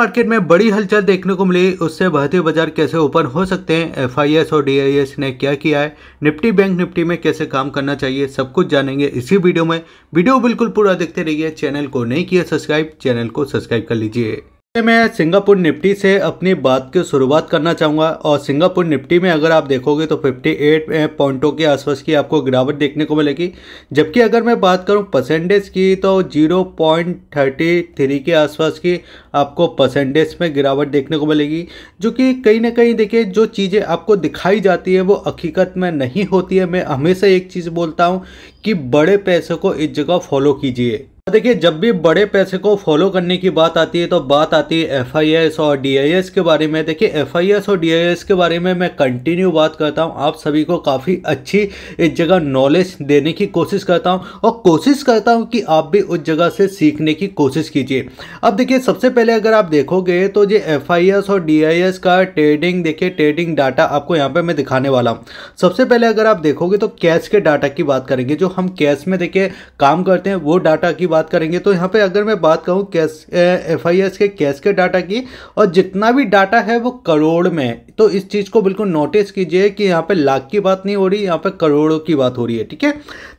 market में बड़ी हलचल देखने को मिली उससे भारतीय बाजार कैसे ओपन हो सकते हैं एफ और डी ने क्या किया है निफ्टी बैंक निफ्टी में कैसे काम करना चाहिए सब कुछ जानेंगे इसी वीडियो में वीडियो बिल्कुल पूरा देखते रहिए चैनल को नहीं किया सब्सक्राइब चैनल को सब्सक्राइब कर लीजिए मैं सिंगापुर निफ्टी से अपनी बात की शुरुआत करना चाहूँगा और सिंगापुर निफ्टी में अगर आप देखोगे तो 58 पॉइंटों के आसपास की आपको गिरावट देखने को मिलेगी जबकि अगर मैं बात करूँ परसेंटेज की तो 0.33 के आसपास की आपको परसेंटेज में गिरावट देखने को मिलेगी जो कि कहीं ना कहीं देखिए जो चीज़ें आपको दिखाई जाती है वो हकीकत में नहीं होती है मैं हमेशा एक चीज़ बोलता हूँ कि बड़े पैसे को इस जगह फॉलो कीजिए देखिए जब भी बड़े पैसे को फॉलो करने की बात आती है तो बात आती है एफआईएस और डीआईएस के बारे में देखिए एफआईएस और डीआईएस के बारे में मैं कंटिन्यू बात करता हूँ आप सभी को काफ़ी अच्छी इस जगह नॉलेज देने की कोशिश करता हूँ और कोशिश करता हूँ कि आप भी उस जगह से सीखने की कोशिश कीजिए अब देखिए सबसे पहले अगर आप देखोगे तो ये एफ और डी का ट्रेडिंग देखिए ट्रेडिंग डाटा आपको यहाँ पर मैं दिखाने वाला हूँ सबसे पहले अगर आप देखोगे तो कैश के डाटा की बात करेंगे जो हम कैश में देखिए काम करते हैं वो डाटा की बात करेंगे तो यहाँ पे अगर मैं बात करूँ कैस एफ के कैश के डाटा की और जितना भी डाटा है वो करोड़ में तो इस चीज़ को बिल्कुल नोटिस कीजिए कि यहाँ पे लाख की बात नहीं हो रही यहाँ पे करोड़ों की बात हो रही है ठीक है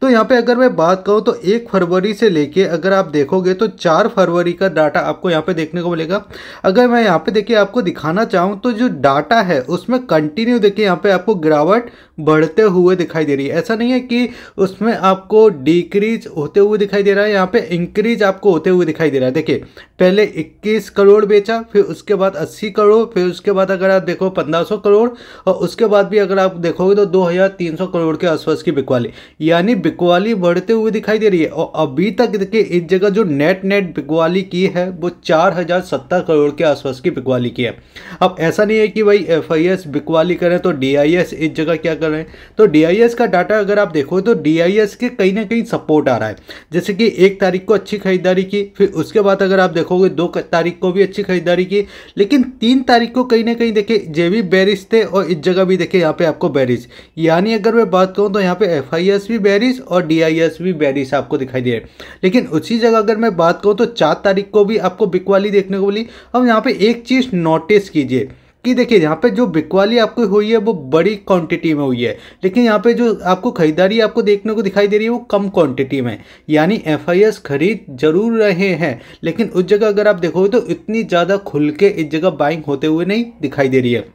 तो यहाँ पे अगर मैं बात करूँ तो एक फरवरी से लेके अगर आप देखोगे तो चार फरवरी का डाटा आपको यहाँ पे देखने को मिलेगा अगर मैं यहाँ पे देखिए आपको दिखाना चाहूँ तो जो डाटा है उसमें कंटिन्यू देखिए यहाँ पे आपको गिरावट बढ़ते हुए दिखाई दे रही है ऐसा नहीं है कि उसमें आपको डिक्रीज होते हुए दिखाई दे रहा है यहाँ पे इंक्रीज आपको होते हुए दिखाई दे रहा है देखिए पहले 21 करोड़ बेचा फिर उसके बाद 80 करोड़ फिर उसके बाद अगर आप देखो पंद्रह करोड़ और उसके बाद भी अगर आप देखोगे तो दो करोड़ के आसपास की बिकवाली यानी बिकवाली बढ़ते हुए दिखाई दे रही है और अभी तक देखिए इस जगह जो नेट नेट बिकवाली की है वो चार करोड़ के आसपास की बिकवाली की है अब ऐसा नहीं है कि भाई एफ बिकवाली करें तो डी इस जगह क्या कर रहे हैं तो डी का डाटा अगर आप देखोगे तो डी के कहीं ना कहीं सपोर्ट आ रहा है जैसे कि एक तारीख को अच्छी खरीदारी की फिर उसके बाद अगर आप देखोगे दो तारीख को भी अच्छी खरीदारी की लेकिन तीन तारीख को कहीं ना कहीं देखिए भी बैरिज थे और इस जगह भी देखिए यहाँ पे आपको बैरिज यानी अगर मैं बात करूँ तो यहाँ पे एफ भी बैरिज और डी भी बैरिज आपको दिखाई दे रहे लेकिन उसी जगह अगर मैं बात करूँ तो चार तारीख को भी आपको बिकवाली देखने को मिली अब यहाँ पर एक चीज़ नोटिस कीजिए कि देखिए यहाँ पे जो बिकवाली आपको हुई है वो बड़ी क्वांटिटी में हुई है लेकिन यहाँ पे जो आपको खरीदारी आपको देखने को दिखाई दे रही है वो कम क्वांटिटी में यानी एफ खरीद जरूर रहे हैं लेकिन उस जगह अगर आप देखोगे तो इतनी ज़्यादा खुल के इस जगह बाइंग होते हुए नहीं दिखाई दे रही है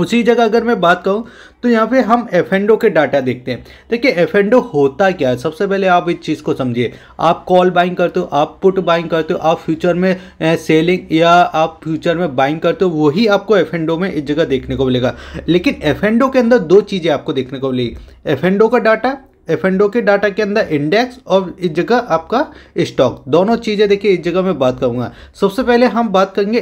उसी जगह अगर मैं बात करूं तो यहाँ पे हम एफेंडो के डाटा देखते हैं देखिए एफेंडो होता क्या है सबसे पहले आप इस चीज़ को समझिए आप कॉल बाइंग करते हो आप पुट बाइंग करते हो आप फ्यूचर में सेलिंग या आप फ्यूचर में बाइंग करते हो वही आपको एफेंडो में इस जगह देखने को मिलेगा लेकिन एफेंडो के अंदर दो चीज़ें आपको देखने को मिलेगी एफेंडो का डाटा एफ के डाटा के अंदर इंडेक्स और इस जगह आपका स्टॉक दोनों चीज़ें देखिए इस जगह मैं बात करूंगा सबसे पहले हम बात करेंगे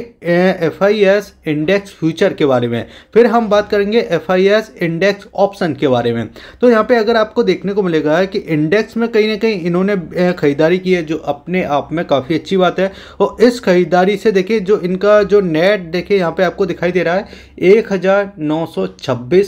F I S index future के बारे में फिर हम बात करेंगे F I S index option के बारे में तो यहाँ पे अगर आपको देखने को मिलेगा कि इंडेक्स में कहीं ना कहीं इन्होंने खरीदारी की है जो अपने आप में काफ़ी अच्छी बात है और इस खरीदारी से देखिए जो इनका जो नेट देखिए यहाँ पर आपको दिखाई दे रहा है एक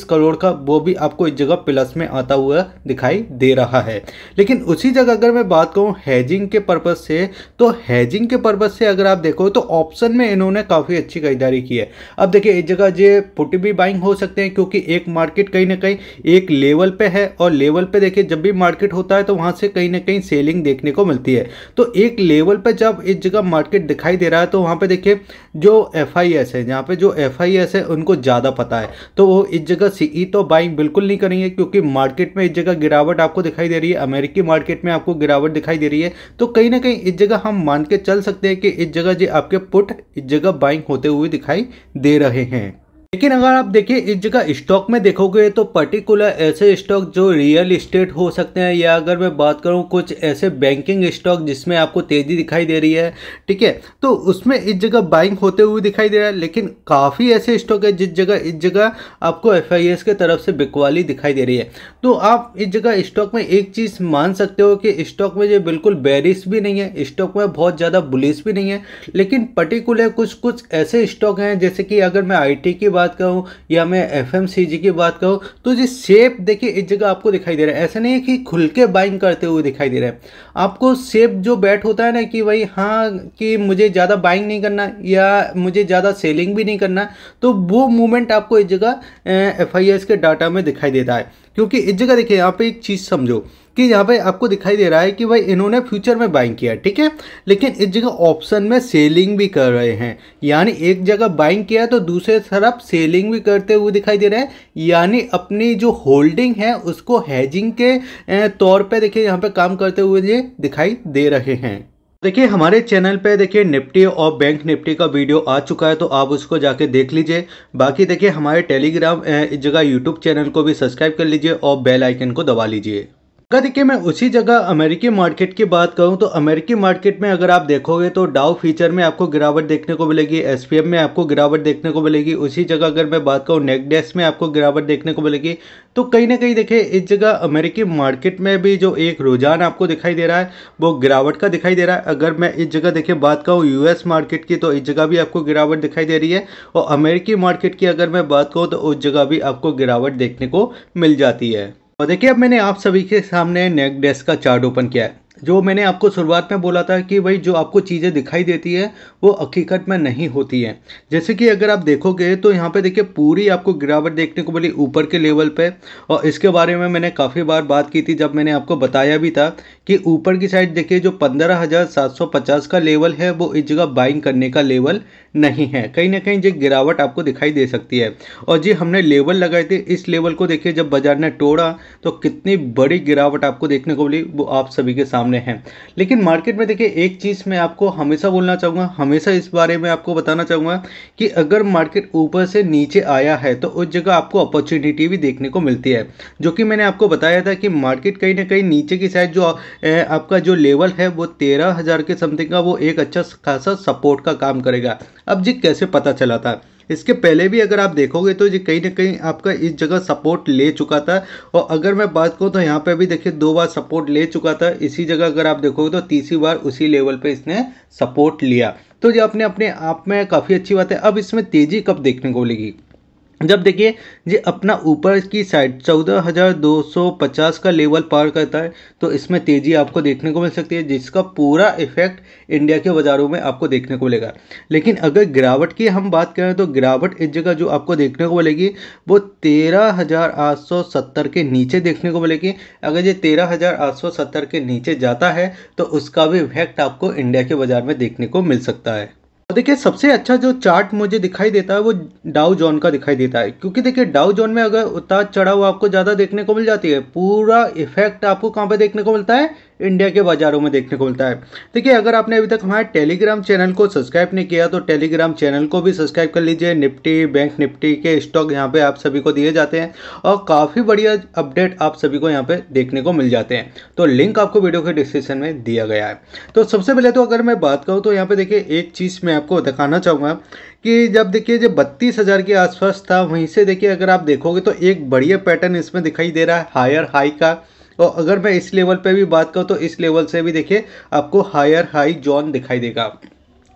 करोड़ का वो भी आपको इस जगह प्लस में आता हुआ दिखाई दे रहा है लेकिन उसी जगह अगर मैं बात करूँ हैजिंग के पर्पज़ से तो हैजिंग के पर्पज़ से अगर आप देखो तो ऑप्शन में इन्होंने काफ़ी अच्छी खरीदारी की है अब देखिए एक जगह ये पुट भी बाइंग हो सकते हैं क्योंकि एक मार्केट कहीं ना कहीं एक लेवल पर है और लेवल पर देखिए जब भी मार्केट होता है तो वहाँ से कहीं ना कहीं सेलिंग देखने को मिलती है तो एक लेवल पर जब इस जगह मार्केट दिखाई दे रहा है तो वहाँ पर देखिए जो एफ आई एस है जहाँ पर जो एफ आई एस है उनको ज़्यादा पता है तो वो इस जगह सी ई तो बाइंग बिल्कुल नहीं करेंगे क्योंकि मार्केट में इस जगह गिरावट गिरावट आपको दिखाई दे रही है अमेरिकी मार्केट में आपको गिरावट दिखाई दे रही है तो कहीं ना कहीं इस जगह हम मान के चल सकते हैं कि इस जगह जो आपके पुट इस जगह बाइंग होते हुए दिखाई दे रहे हैं लेकिन अगर आप देखिए इस जगह स्टॉक में देखोगे तो पर्टिकुलर ऐसे स्टॉक जो रियल इस्टेट हो सकते हैं या अगर मैं बात करूं कुछ ऐसे बैंकिंग स्टॉक जिसमें आपको तेज़ी दिखाई दे रही है ठीक है तो उसमें इस जगह बाइंग होते हुए दिखाई दे रहा है लेकिन काफ़ी ऐसे स्टॉक है जिस जगह इस जगह आपको एफ के तरफ से बिकवाली दिखाई दे रही है तो आप इस जगह स्टॉक में एक चीज़ मान सकते हो कि स्टॉक में जो बिल्कुल बेरिस भी नहीं है स्टॉक में बहुत ज़्यादा बुलिस भी नहीं है लेकिन पर्टिकुलर कुछ कुछ ऐसे स्टॉक हैं जैसे कि अगर मैं आई की बात बात कहूँ या मैं एफ की बात कहूँ तो जो शेप देखिए इस जगह आपको दिखाई दे रहा है ऐसा नहीं है कि खुल के बाइंग करते हुए दिखाई दे रहा है आपको शेप जो बैट होता है ना कि भाई हाँ कि मुझे ज़्यादा बाइंग नहीं करना या मुझे ज़्यादा सेलिंग भी नहीं करना तो वो मूवमेंट आपको इस जगह एफ के डाटा में दिखाई देता है क्योंकि इस जगह देखिए यहाँ पे एक चीज़ समझो कि यहाँ पे आपको दिखाई दे रहा है कि भाई इन्होंने फ्यूचर में बाइंग किया ठीक है लेकिन इस जगह ऑप्शन में सेलिंग भी कर रहे हैं यानी एक जगह बाइंग किया तो दूसरे तरफ सेलिंग भी करते हुए दिखाई दे रहे हैं यानी अपनी जो होल्डिंग है उसको हैजिंग के तौर पर देखिए यहाँ पर काम करते हुए ये दिखाई दे रहे हैं देखिए हमारे चैनल पे देखिए निफ्टी और बैंक निफ्टी का वीडियो आ चुका है तो आप उसको जाके देख लीजिए बाकी देखिए हमारे टेलीग्राम जगह यूट्यूब चैनल को भी सब्सक्राइब कर लीजिए और बेल आइकन को दबा लीजिए अगर देखिए मैं उसी जगह अमेरिकी मार्केट की बात करूं तो अमेरिकी मार्केट में अगर आप देखोगे तो डाउ फीचर में आपको गिरावट देखने को मिलेगी एस में आपको गिरावट देखने को मिलेगी उसी जगह अगर मैं बात करूँ नेकडेस में आपको गिरावट देखने को मिलेगी तो कहीं ना कहीं देखिए इस जगह अमेरिकी मार्केट में भी जो एक रुझान आपको दिखाई दे रहा है वो गिरावट का दिखाई दे रहा है अगर मैं इस जगह देखिए बात करूँ यूएस मार्केट की तो इस जगह भी आपको गिरावट दिखाई दे रही है और अमेरिकी मार्केट की अगर मैं बात करूँ तो उस जगह भी आपको गिरावट देखने को मिल जाती है और देखिए अब मैंने आप सभी के सामने नेक डेस्क का चार्ट ओपन किया है जो मैंने आपको शुरुआत में बोला था कि भाई जो आपको चीज़ें दिखाई देती है वो हकीकत में नहीं होती है जैसे कि अगर आप देखोगे तो यहाँ पे देखिए पूरी आपको गिरावट देखने को मिली ऊपर के लेवल पे और इसके बारे में मैंने काफ़ी बार बात की थी जब मैंने आपको बताया भी था कि ऊपर की साइड देखिए जो पंद्रह का लेवल है वो इस जगह बाइंग करने का लेवल नहीं है कहीं ना कहीं ये गिरावट आपको दिखाई दे सकती है और जी हमने लेवल लगाए थे इस लेवल को देखिए जब बाजार ने तोड़ा तो कितनी बड़ी गिरावट आपको देखने को मिली वो आप सभी के सामने सामने हैं लेकिन मार्केट में देखिए एक चीज़ मैं आपको हमेशा बोलना चाहूँगा हमेशा इस बारे में आपको बताना चाहूँगा कि अगर मार्केट ऊपर से नीचे आया है तो उस जगह आपको अपॉर्चुनिटी भी देखने को मिलती है जो कि मैंने आपको बताया था कि मार्केट कहीं ना कहीं नीचे की साइड जो आपका जो लेवल है वो तेरह के समथिंग का वो एक अच्छा खासा सपोर्ट का काम करेगा अब जी कैसे पता चला था इसके पहले भी अगर आप देखोगे तो ये कहीं ना कहीं आपका इस जगह सपोर्ट ले चुका था और अगर मैं बात करूँ तो यहाँ पे भी देखिए दो बार सपोर्ट ले चुका था इसी जगह अगर आप देखोगे तो तीसरी बार उसी लेवल पे इसने सपोर्ट लिया तो ये अपने अपने आप में काफ़ी अच्छी बात है अब इसमें तेज़ी कब देखने को मिलेगी जब देखिए ये अपना ऊपर की साइड 14,250 का लेवल पार करता है तो इसमें तेज़ी आपको देखने को मिल सकती है जिसका पूरा इफेक्ट इंडिया के बाज़ारों में आपको देखने को मिलेगा लेकिन अगर गिरावट की हम बात करें तो गिरावट इस जगह जो आपको देखने को मिलेगी वो 13,870 के नीचे देखने को मिलेगी अगर ये सत्तर के नीचे जाता है तो उसका भी इफेक्ट आपको इंडिया के बाज़ार में देखने को मिल सकता है देखिए सबसे अच्छा जो चार्ट मुझे दिखाई देता है वो डाउ जोन का दिखाई देता है क्योंकि देखिए डाउ जोन में अगर उतार चढ़ाव आपको ज़्यादा देखने को मिल जाती है पूरा इफेक्ट आपको कहाँ पे देखने को मिलता है इंडिया के बाज़ारों में देखने को मिलता है देखिए अगर आपने अभी तक हमारे टेलीग्राम चैनल को सब्सक्राइब नहीं किया तो टेलीग्राम चैनल को भी सब्सक्राइब कर लीजिए निफ्टी बैंक निफ्टी के स्टॉक यहाँ पर आप सभी को दिए जाते हैं और काफ़ी बढ़िया अपडेट आप सभी को यहाँ पर देखने को मिल जाते हैं तो लिंक आपको वीडियो के डिस्क्रिप्शन में दिया गया है तो सबसे पहले तो अगर मैं बात करूँ तो यहाँ पर देखिए एक चीज़ मैं आपको दिखाना चाहूँगा कि जब देखिए जब बत्तीस हज़ार के आसपास था वहीं से देखिए अगर आप देखोगे तो एक बढ़िया पैटर्न इसमें दिखाई दे रहा है हायर हाई का और अगर मैं इस लेवल पे भी बात करूँ तो इस लेवल से भी देखिए आपको हायर हाई जॉन दिखाई देगा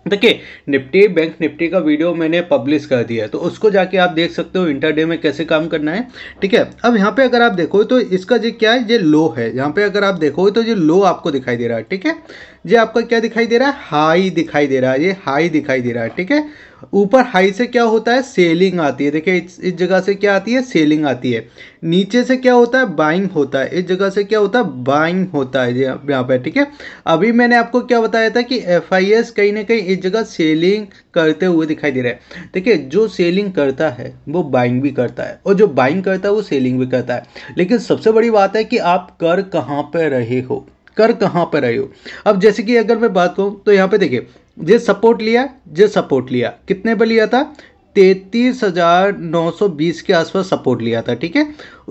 देखिए निफ्टी बैंक निफ्टी का वीडियो मैंने पब्लिश कर दिया है तो उसको जाके आप देख सकते हो इंटरडे में कैसे काम करना है ठीक है अब यहाँ पे अगर आप देखो तो इसका जो क्या है ये लो है यहाँ पे अगर आप देखो तो ये लो आपको दिखाई दे रहा है ठीक है ये आपका क्या दिखाई दे रहा है हाई दिखाई दे रहा है ये हाई दिखाई दे रहा है ठीक है ऊपर हाई से क्या होता है सेलिंग आती है देखिए इस इस जगह से क्या आती है सेलिंग आती है नीचे से क्या होता है बाइंग होता है इस जगह से क्या होता है बाइंग होता है यहाँ पे ठीक है अभी मैंने आपको क्या बताया था कि एफ कहीं ना कहीं इस जगह सेलिंग करते हुए दिखाई दे रहा है देखिए जो सेलिंग करता है वो बाइंग भी करता है और जो बाइंग करता है वो सेलिंग भी करता है लेकिन सबसे बड़ी बात है कि आप कर कहाँ पर रहे हो कर कहाँ पर रहे हो अब जैसे कि अगर मैं बात करूँ तो यहाँ पे देखिए जे सपोर्ट लिया जे सपोर्ट लिया कितने पर लिया था तैतीस हजार नौ सौ बीस के आसपास सपोर्ट लिया था ठीक है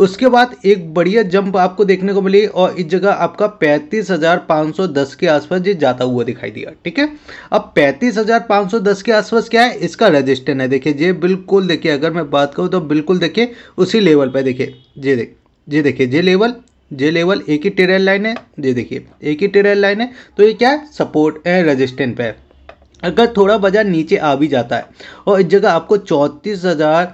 उसके बाद एक बढ़िया जंप आपको देखने को मिली और इस जगह आपका पैंतीस हजार पाँच सौ दस के आसपास ये जाता हुआ दिखाई दिया ठीक है अब पैंतीस हजार पाँच सौ दस के आसपास क्या है इसका रजिस्टर है देखिए ये बिल्कुल देखिए अगर मैं बात करूँ तो बिल्कुल देखिए उसी लेवल पर देखिए जे देख जी देखिए जे लेवल जे लेवल एक ही टेरियल लाइन है ये देखिए एक ही टेरियल लाइन है तो ये क्या है सपोर्ट एंड रजिस्टेंट पे अगर थोड़ा बाजार नीचे आ भी जाता है और इस जगह आपको चौंतीस हज़ार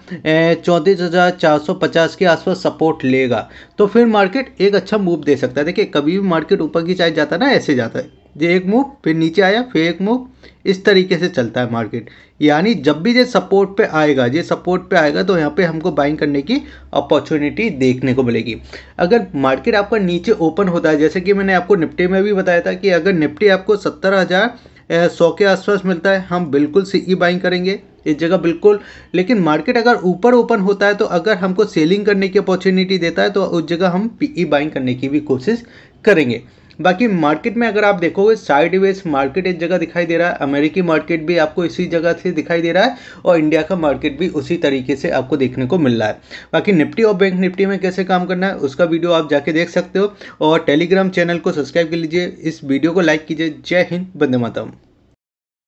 चौंतीस हज़ार चार सौ पचास के आसपास सपोर्ट लेगा तो फिर मार्केट एक अच्छा मूव दे सकता है देखिए कभी भी मार्केट ऊपर की चाहे जाता है ना ऐसे जाता है एक मूव फिर नीचे आया फिर एक मूव इस तरीके से चलता है मार्केट यानी जब भी ये सपोर्ट पे आएगा ये सपोर्ट पे आएगा तो यहाँ पे हमको बाइंग करने की अपॉर्चुनिटी देखने को मिलेगी अगर मार्केट आपका नीचे ओपन होता है जैसे कि मैंने आपको निपटे में भी बताया था कि अगर निपटे आपको सत्तर हज़ार सौ के आसपास मिलता है हम बिल्कुल सी ई बाइंग करेंगे इस जगह बिल्कुल लेकिन मार्केट अगर ऊपर ओपन होता है तो अगर हमको सेलिंग करने की अपॉर्चुनिटी देता है तो उस जगह हम ई बाइंग करने की भी कोशिश करेंगे बाकी मार्केट में अगर आप देखोगे साइड मार्केट एक जगह दिखाई दे रहा है अमेरिकी मार्केट भी आपको इसी जगह से दिखाई दे रहा है और इंडिया का मार्केट भी उसी तरीके से आपको देखने को मिल रहा है बाकी निफ्टी और बैंक निफ्टी में कैसे काम करना है उसका वीडियो आप जाके देख सकते हो और टेलीग्राम चैनल को सब्सक्राइब कर लीजिए इस वीडियो को लाइक कीजिए जय हिंद बंदे मातम